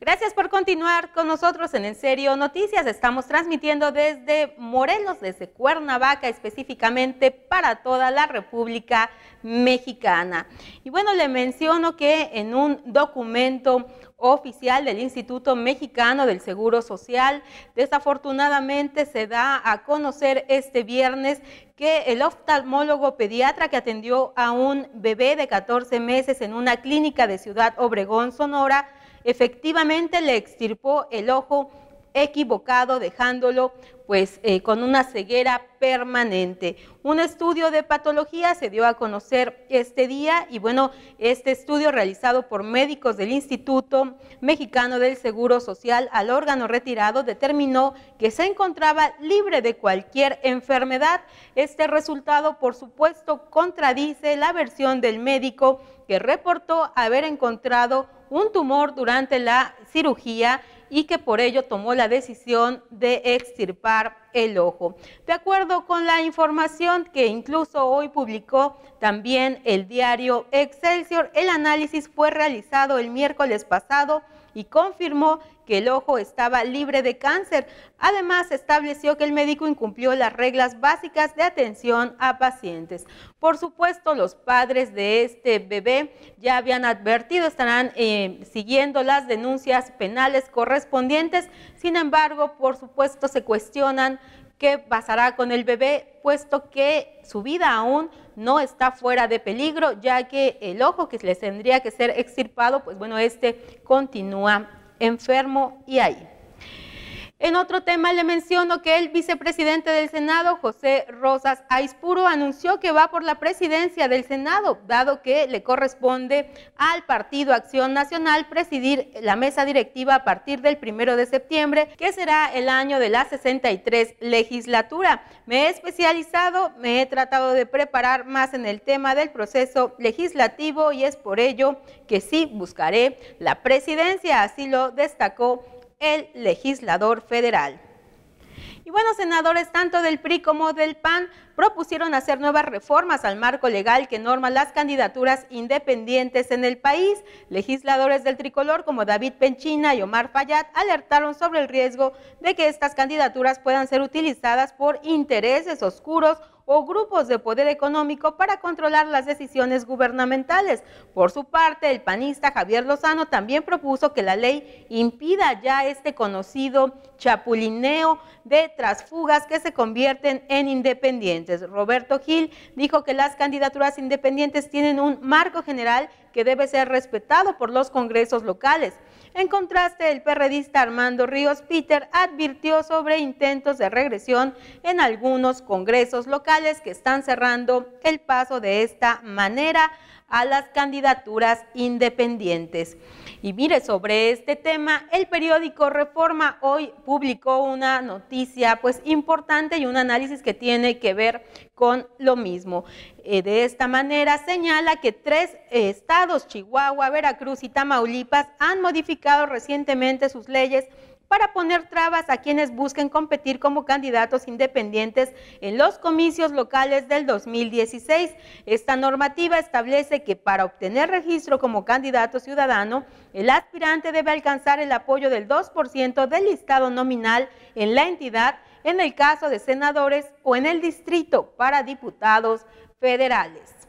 Gracias por continuar con nosotros en En Serio Noticias. Estamos transmitiendo desde Morelos, desde Cuernavaca, específicamente para toda la República Mexicana. Y bueno, le menciono que en un documento oficial del Instituto Mexicano del Seguro Social. Desafortunadamente se da a conocer este viernes que el oftalmólogo pediatra que atendió a un bebé de 14 meses en una clínica de Ciudad Obregón, Sonora, efectivamente le extirpó el ojo equivocado, dejándolo pues eh, con una ceguera permanente. Un estudio de patología se dio a conocer este día y bueno, este estudio realizado por médicos del Instituto Mexicano del Seguro Social al órgano retirado determinó que se encontraba libre de cualquier enfermedad. Este resultado, por supuesto, contradice la versión del médico que reportó haber encontrado un tumor durante la cirugía y que por ello tomó la decisión de extirpar el ojo. De acuerdo con la información que incluso hoy publicó también el diario Excelsior, el análisis fue realizado el miércoles pasado y confirmó que el ojo estaba libre de cáncer. Además, estableció que el médico incumplió las reglas básicas de atención a pacientes. Por supuesto, los padres de este bebé ya habían advertido, estarán eh, siguiendo las denuncias penales correspondientes. Sin embargo, por supuesto, se cuestionan qué pasará con el bebé, puesto que su vida aún no está fuera de peligro, ya que el ojo que le tendría que ser extirpado, pues bueno, este continúa enfermo y ahí. En otro tema le menciono que el vicepresidente del Senado, José Rosas Aispuro, anunció que va por la presidencia del Senado, dado que le corresponde al Partido Acción Nacional presidir la mesa directiva a partir del primero de septiembre, que será el año de la 63 legislatura. Me he especializado, me he tratado de preparar más en el tema del proceso legislativo y es por ello que sí buscaré la presidencia, así lo destacó el legislador federal. Y bueno, senadores tanto del PRI como del PAN propusieron hacer nuevas reformas al marco legal que norma las candidaturas independientes en el país. Legisladores del tricolor como David Penchina y Omar Fayad alertaron sobre el riesgo de que estas candidaturas puedan ser utilizadas por intereses oscuros o grupos de poder económico para controlar las decisiones gubernamentales. Por su parte, el panista Javier Lozano también propuso que la ley impida ya este conocido chapulineo de trasfugas que se convierten en independientes. Roberto Gil dijo que las candidaturas independientes tienen un marco general que debe ser respetado por los congresos locales. En contraste, el perredista Armando Ríos Peter advirtió sobre intentos de regresión en algunos congresos locales que están cerrando el paso de esta manera a las candidaturas independientes. Y mire, sobre este tema, el periódico Reforma hoy publicó una noticia pues importante y un análisis que tiene que ver con lo mismo. Eh, de esta manera señala que tres estados, Chihuahua, Veracruz y Tamaulipas, han modificado recientemente sus leyes para poner trabas a quienes busquen competir como candidatos independientes en los comicios locales del 2016. Esta normativa establece que para obtener registro como candidato ciudadano, el aspirante debe alcanzar el apoyo del 2% del listado nominal en la entidad en el caso de senadores o en el distrito para diputados federales.